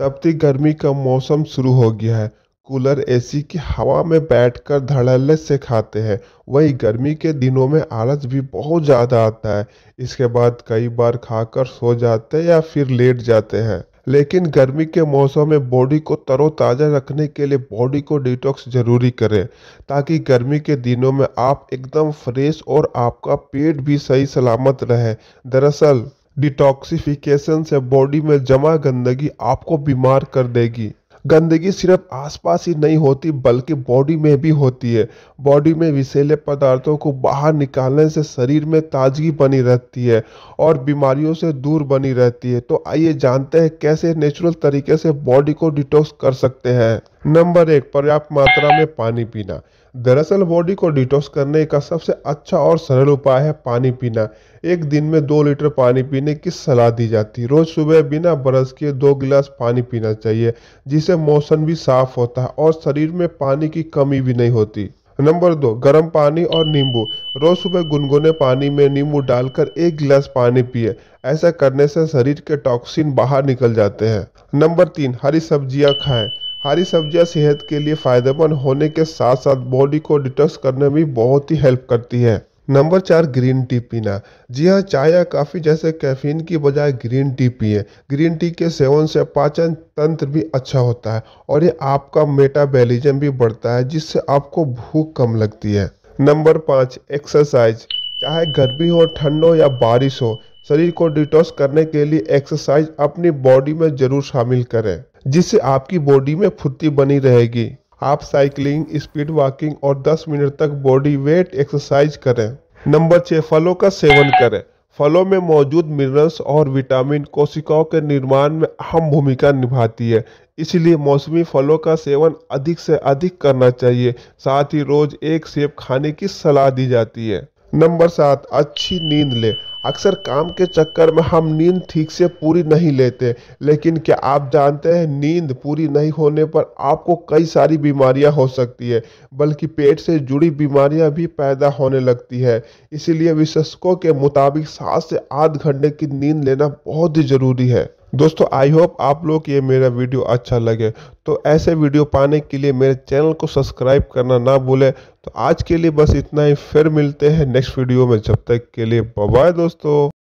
तपती तो गर्मी का मौसम शुरू हो गया है कूलर एसी की हवा में बैठकर धड़ल्ले से खाते हैं वही गर्मी के दिनों में आलस भी बहुत ज़्यादा आता है इसके बाद कई बार खाकर सो जाते हैं या फिर लेट जाते हैं लेकिन गर्मी के मौसम में बॉडी को तरोताज़ा रखने के लिए बॉडी को डिटॉक्स जरूरी करें ताकि गर्मी के दिनों में आप एकदम फ्रेश और आपका पेट भी सही सलामत रहे दरअसल डिटॉक्सिफिकेशन से बॉडी में जमा गंदगी आपको बीमार कर देगी गंदगी सिर्फ आसपास ही नहीं होती बल्कि बॉडी में भी होती है बॉडी में विषैले पदार्थों को बाहर निकालने से शरीर में ताजगी बनी रहती है और बीमारियों से दूर बनी रहती है तो आइए जानते हैं कैसे नेचुरल तरीके से बॉडी को डिटॉक्स कर सकते हैं नंबर एक पर्याप्त मात्रा में पानी पीना दरअसल बॉडी को डिटॉक्स करने का सबसे अच्छा और सरल उपाय है पानी पीना एक दिन में दो लीटर पानी पीने की सलाह दी जाती है रोज सुबह बिना ब्रश किए दो गिलास पानी पीना चाहिए जिससे मौसम भी साफ होता है और शरीर में पानी की कमी भी नहीं होती नंबर दो गर्म पानी और नींबू रोज सुबह गुनगुने पानी में नींबू डालकर एक गिलास पानी पिए ऐसा करने से शरीर के टॉक्सिन बाहर निकल जाते हैं नंबर तीन हरी सब्जियां खाएं हरी सब्जियां सेहत के लिए फायदेमंद होने के साथ साथ बॉडी को डिटॉक्स करने में बहुत ही हेल्प करती है नंबर चार ग्रीन टी पीना जी हाँ चाय या काफ़ी जैसे कैफीन की बजाय ग्रीन टी पिए ग्रीन टी के सेवन से पाचन तंत्र भी अच्छा होता है और ये आपका मेटाबॉलिज्म भी बढ़ता है जिससे आपको भूख कम लगती है नंबर पाँच एक्सरसाइज चाहे गर्मी हो ठंड हो या बारिश हो शरीर को डिटॉक्स करने के लिए एक्सरसाइज अपनी बॉडी में ज़रूर शामिल करें जिससे आपकी बॉडी में फुर्ती बनी रहेगी आप साइकिलिंग स्पीड वॉकिंग और 10 मिनट तक बॉडी वेट एक्सरसाइज करें नंबर छः फलों का सेवन करें फलों में मौजूद मिनरल्स और विटामिन कोशिकाओं के निर्माण में अहम भूमिका निभाती है इसलिए मौसमी फलों का सेवन अधिक से अधिक करना चाहिए साथ ही रोज एक सेब खाने की सलाह दी जाती है नंबर सात अच्छी नींद ले अक्सर काम के चक्कर में हम नींद ठीक से पूरी नहीं लेते लेकिन क्या आप जानते हैं नींद पूरी नहीं होने पर आपको कई सारी बीमारियां हो सकती है बल्कि पेट से जुड़ी बीमारियां भी पैदा होने लगती है इसीलिए विशेषकों के मुताबिक सात से आठ घंटे की नींद लेना बहुत ही ज़रूरी है दोस्तों आई होप आप लोग ये मेरा वीडियो अच्छा लगे तो ऐसे वीडियो पाने के लिए मेरे चैनल को सब्सक्राइब करना ना भूलें तो आज के लिए बस इतना ही फिर मिलते हैं नेक्स्ट वीडियो में जब तक के लिए बाय दोस्तों